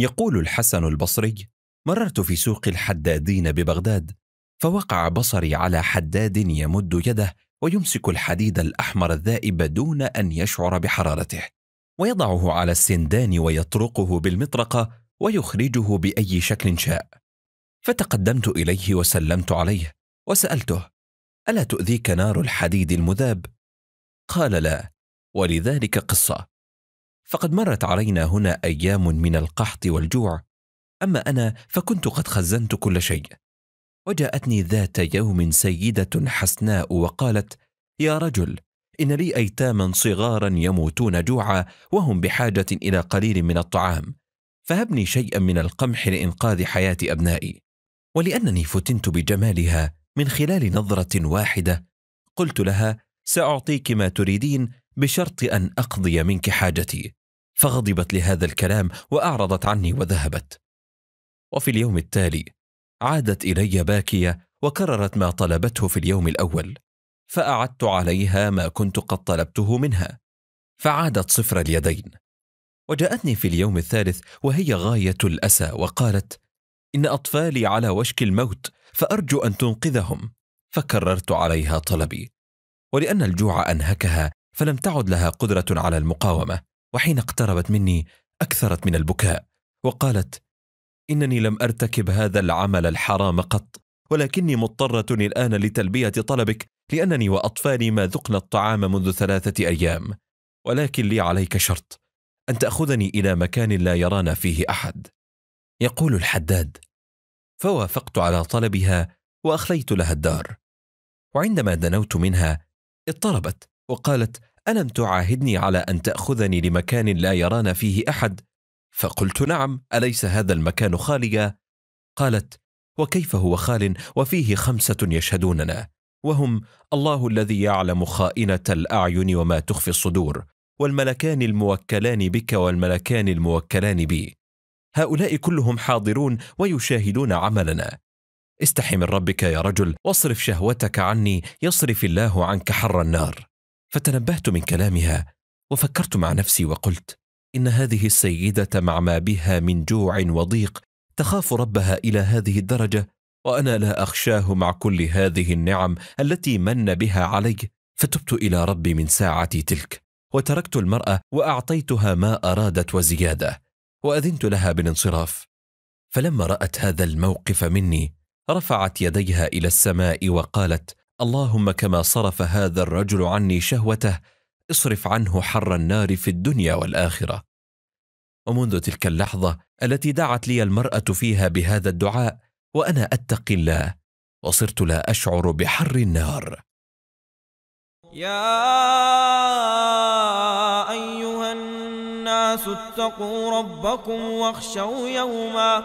يقول الحسن البصري مررت في سوق الحدادين ببغداد فوقع بصري على حداد يمد يده ويمسك الحديد الاحمر الذائب دون ان يشعر بحرارته ويضعه على السندان ويطرقه بالمطرقه ويخرجه باي شكل شاء فتقدمت اليه وسلمت عليه وسالته الا تؤذيك نار الحديد المذاب قال لا ولذلك قصه فقد مرت علينا هنا ايام من القحط والجوع اما انا فكنت قد خزنت كل شيء وجاءتني ذات يوم سيده حسناء وقالت يا رجل ان لي ايتاما صغارا يموتون جوعا وهم بحاجه الى قليل من الطعام فهبني شيئا من القمح لانقاذ حياه ابنائي ولانني فتنت بجمالها من خلال نظره واحده قلت لها ساعطيك ما تريدين بشرط ان اقضي منك حاجتي فغضبت لهذا الكلام واعرضت عني وذهبت وفي اليوم التالي عادت الي باكيه وكررت ما طلبته في اليوم الاول فاعدت عليها ما كنت قد طلبته منها فعادت صفر اليدين وجاءتني في اليوم الثالث وهي غايه الاسى وقالت ان اطفالي على وشك الموت فارجو ان تنقذهم فكررت عليها طلبي ولان الجوع انهكها فلم تعد لها قدره على المقاومه وحين اقتربت مني اكثرت من البكاء وقالت انني لم ارتكب هذا العمل الحرام قط ولكني مضطره الان لتلبيه طلبك لانني واطفالي ما ذقنا الطعام منذ ثلاثه ايام ولكن لي عليك شرط ان تاخذني الى مكان لا يرانا فيه احد يقول الحداد فوافقت على طلبها واخليت لها الدار وعندما دنوت منها اضطربت وقالت الم تعاهدني على ان تاخذني لمكان لا يرانا فيه احد فقلت نعم اليس هذا المكان خاليا قالت وكيف هو خال وفيه خمسه يشهدوننا وهم الله الذي يعلم خائنه الاعين وما تخفي الصدور والملكان الموكلان بك والملكان الموكلان بي هؤلاء كلهم حاضرون ويشاهدون عملنا استحي من ربك يا رجل واصرف شهوتك عني يصرف الله عنك حر النار فتنبهت من كلامها وفكرت مع نفسي وقلت ان هذه السيده مع ما بها من جوع وضيق تخاف ربها الى هذه الدرجه وانا لا اخشاه مع كل هذه النعم التي من بها علي فتبت الى ربي من ساعتي تلك وتركت المراه واعطيتها ما ارادت وزياده واذنت لها بالانصراف فلما رات هذا الموقف مني رفعت يديها الى السماء وقالت اللهم كما صرف هذا الرجل عني شهوته اصرف عنه حر النار في الدنيا والاخره ومنذ تلك اللحظه التي دعت لي المراه فيها بهذا الدعاء وانا اتقي الله وصرت لا اشعر بحر النار يا ايها الناس اتقوا ربكم واخشوا يوما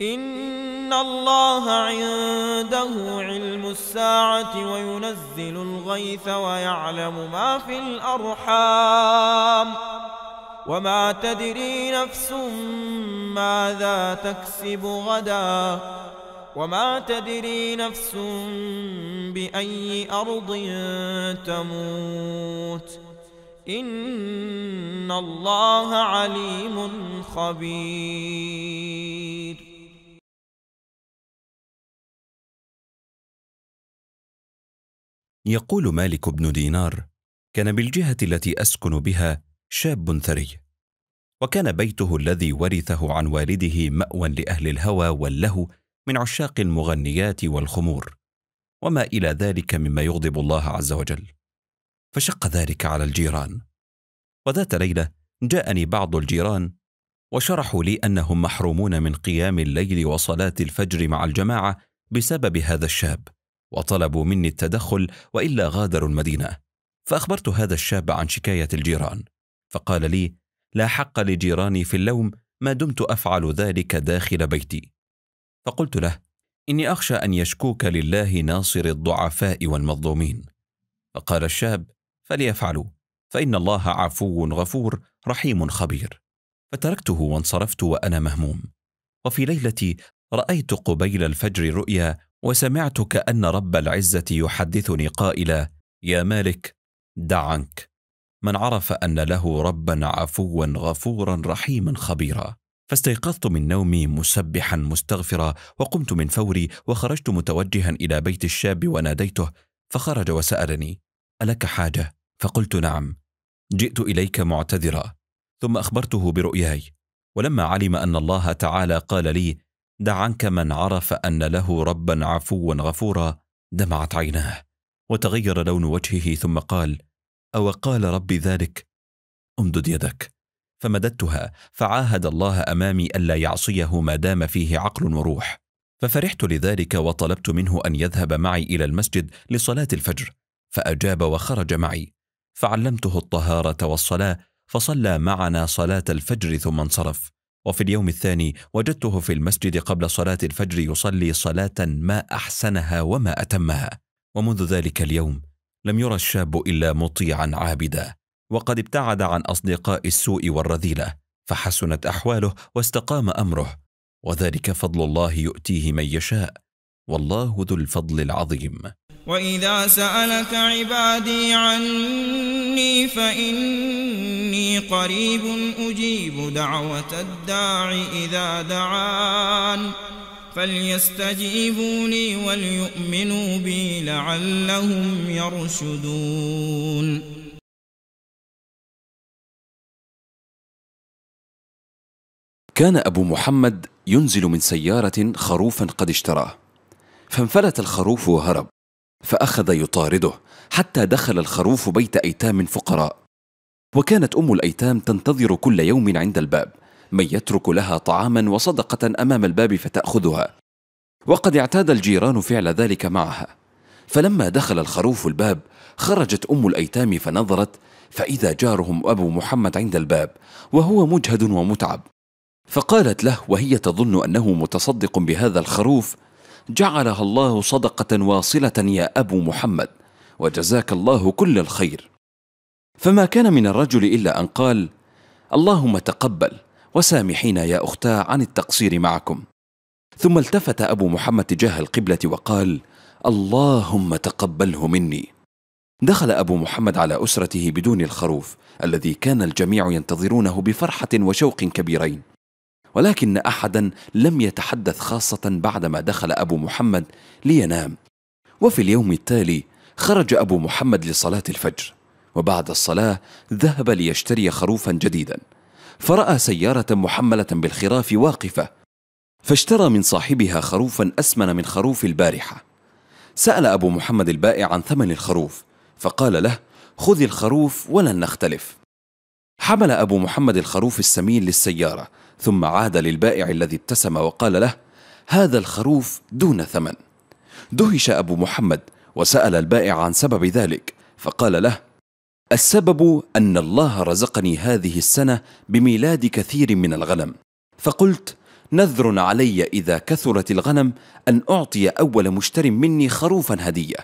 إن الله عنده علم الساعة وينزل الغيث ويعلم ما في الأرحام وما تدري نفس ماذا تكسب غدا وما تدري نفس بأي أرض تموت إن الله عليم خبير يقول مالك بن دينار كان بالجهه التي اسكن بها شاب ثري وكان بيته الذي ورثه عن والده ماوى لاهل الهوى واللهو من عشاق المغنيات والخمور وما الى ذلك مما يغضب الله عز وجل فشق ذلك على الجيران وذات ليله جاءني بعض الجيران وشرحوا لي انهم محرومون من قيام الليل وصلاه الفجر مع الجماعه بسبب هذا الشاب وطلبوا مني التدخل والا غادروا المدينه فاخبرت هذا الشاب عن شكايه الجيران فقال لي لا حق لجيراني في اللوم ما دمت افعل ذلك داخل بيتي فقلت له اني اخشى ان يشكوك لله ناصر الضعفاء والمظلومين فقال الشاب فليفعلوا فان الله عفو غفور رحيم خبير فتركته وانصرفت وانا مهموم وفي ليلتي رايت قبيل الفجر رؤيا وسمعت كان رب العزه يحدثني قائلا يا مالك دع عنك من عرف ان له ربا عفوا غفورا رحيما خبيرا فاستيقظت من نومي مسبحا مستغفرا وقمت من فوري وخرجت متوجها الى بيت الشاب وناديته فخرج وسالني الك حاجه فقلت نعم جئت اليك معتذرا ثم اخبرته برؤياي ولما علم ان الله تعالى قال لي دع عنك من عرف أن له ربا عفوا غفورا دمعت عيناه وتغير لون وجهه ثم قال أو قال ربي ذلك امدد يدك فمددتها فعاهد الله أمامي ألا يعصيه ما دام فيه عقل وروح ففرحت لذلك وطلبت منه أن يذهب معي إلى المسجد لصلاة الفجر فأجاب وخرج معي فعلمته الطهارة والصلاة فصلى معنا صلاة الفجر ثم انصرف وفي اليوم الثاني وجدته في المسجد قبل صلاة الفجر يصلي صلاة ما أحسنها وما أتمها ومنذ ذلك اليوم لم يرى الشاب إلا مطيعا عابدا وقد ابتعد عن أصدقاء السوء والرذيلة فحسنت أحواله واستقام أمره وذلك فضل الله يؤتيه من يشاء والله ذو الفضل العظيم وإذا سألك عبادي عني فإني قريب أجيب دعوة الداع إذا دعان فليستجيبوا لي وليؤمنوا بي لعلهم يرشدون كان أبو محمد ينزل من سيارة خروفا قد اشتراه فانفلت الخروف وهرب فأخذ يطارده حتى دخل الخروف بيت أيتام فقراء وكانت أم الأيتام تنتظر كل يوم عند الباب من يترك لها طعاما وصدقة أمام الباب فتأخذها وقد اعتاد الجيران فعل ذلك معها فلما دخل الخروف الباب خرجت أم الأيتام فنظرت فإذا جارهم أبو محمد عند الباب وهو مجهد ومتعب فقالت له وهي تظن أنه متصدق بهذا الخروف جعلها الله صدقة واصلة يا أبو محمد وجزاك الله كل الخير فما كان من الرجل إلا أن قال اللهم تقبل وسامحينا يا أختا عن التقصير معكم ثم التفت أبو محمد تجاه القبلة وقال اللهم تقبله مني دخل أبو محمد على أسرته بدون الخروف الذي كان الجميع ينتظرونه بفرحة وشوق كبيرين ولكن احدا لم يتحدث خاصه بعدما دخل ابو محمد لينام وفي اليوم التالي خرج ابو محمد لصلاه الفجر وبعد الصلاه ذهب ليشتري خروفا جديدا فراى سياره محمله بالخراف واقفه فاشترى من صاحبها خروفا اسمن من خروف البارحه سال ابو محمد البائع عن ثمن الخروف فقال له خذ الخروف ولن نختلف حمل أبو محمد الخروف السمين للسيارة ثم عاد للبائع الذي ابتسم وقال له هذا الخروف دون ثمن دهش أبو محمد وسأل البائع عن سبب ذلك فقال له السبب أن الله رزقني هذه السنة بميلاد كثير من الغنم فقلت نذر علي إذا كثرت الغنم أن أعطي أول مشتر مني خروفا هدية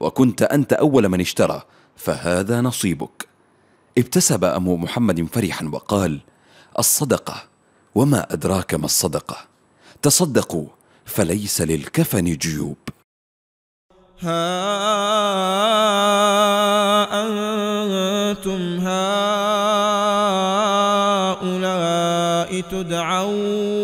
وكنت أنت أول من اشترى فهذا نصيبك ابتسم أم محمد فرحا وقال الصدقة وما أدراك ما الصدقة تصدقوا فليس للكفن جيوب ها أنتم هؤلاء تدعون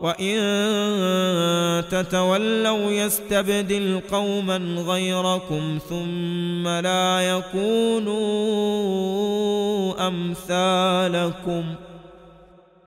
وإن تتولوا يستبدل قوما غيركم ثم لا يكونوا أمثالكم ۖ